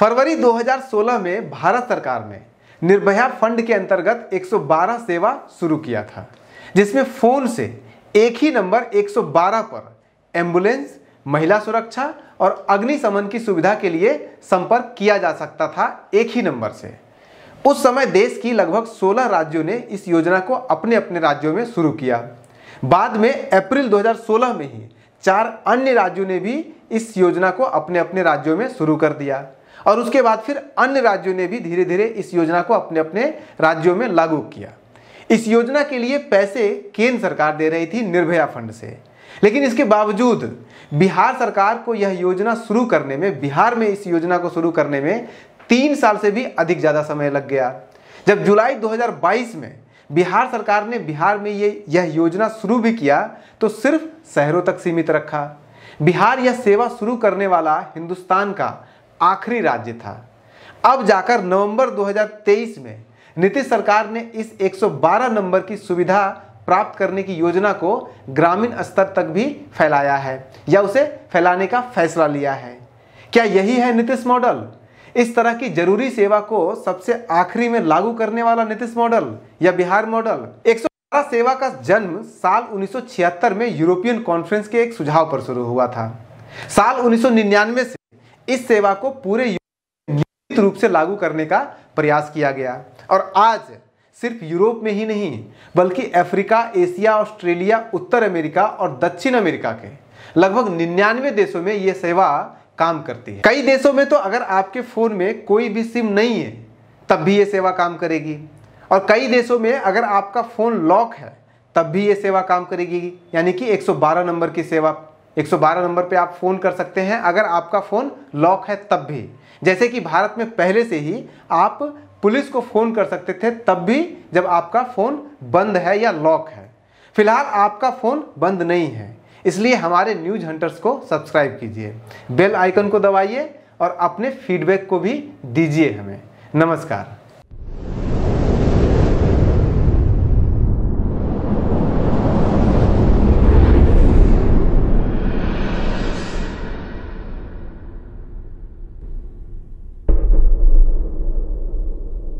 फरवरी 2016 में भारत सरकार ने निर्भया फंड के अंतर्गत 112 सेवा शुरू किया था जिसमें फ़ोन से एक ही नंबर 112 पर एम्बुलेंस महिला सुरक्षा और अग्निशमन की सुविधा के लिए संपर्क किया जा सकता था एक ही नंबर से उस समय देश की लगभग 16 राज्यों ने इस योजना को अपने अपने राज्यों में शुरू किया बाद में अप्रैल 2016 में ही चार अन्य राज्यों ने भी इस योजना को अपने अपने राज्यों में शुरू कर दिया और उसके बाद फिर अन्य राज्यों ने भी धीरे धीरे इस योजना को अपने अपने राज्यों में लागू किया इस योजना के लिए पैसे केंद्र सरकार दे रही थी निर्भया फंड से लेकिन इसके बावजूद बिहार सरकार को यह योजना शुरू करने में बिहार में इस योजना को शुरू करने में तीन साल से भी अधिक ज़्यादा समय लग गया जब जुलाई 2022 में बिहार सरकार ने बिहार में ये यह योजना शुरू भी किया तो सिर्फ शहरों तक सीमित रखा बिहार यह सेवा शुरू करने वाला हिंदुस्तान का आखिरी राज्य था अब जाकर नवंबर 2023 में नीतीश सरकार ने इस 112 नंबर की सुविधा प्राप्त करने की योजना को ग्रामीण स्तर तक भी फैलाया है या उसे फैलाने का फैसला लिया है क्या यही है नीतीश मॉडल इस तरह की जरूरी सेवा को सबसे आखिरी में लागू करने वाला नीतीश मॉडल या बिहार मॉडल एक सेवा का जन्म साल 1976 में यूरोपियन कॉन्फ्रेंस के एक सुझाव पर शुरू हुआ था साल 1999 से इस सेवा को पूरे नियमित रूप से लागू करने का प्रयास किया गया और आज सिर्फ यूरोप में ही नहीं बल्कि अफ्रीका एशिया ऑस्ट्रेलिया उत्तर अमेरिका और दक्षिण अमेरिका के लगभग निन्यानवे देशों में ये सेवा काम करती है कई देशों में तो अगर आपके फ़ोन में कोई भी सिम नहीं है तब भी ये सेवा काम करेगी और कई देशों में अगर आपका फ़ोन लॉक है तब भी ये सेवा काम करेगी यानी कि 112 नंबर की सेवा 112 नंबर पे आप फ़ोन कर सकते हैं अगर आपका फ़ोन लॉक है तब भी जैसे कि भारत में पहले से ही आप पुलिस को फ़ोन कर सकते थे तब भी जब आपका फ़ोन बंद है या लॉक है फिलहाल आपका फ़ोन बंद नहीं है इसलिए हमारे न्यूज हंटर्स को सब्सक्राइब कीजिए बेल आइकन को दबाइए और अपने फीडबैक को भी दीजिए हमें नमस्कार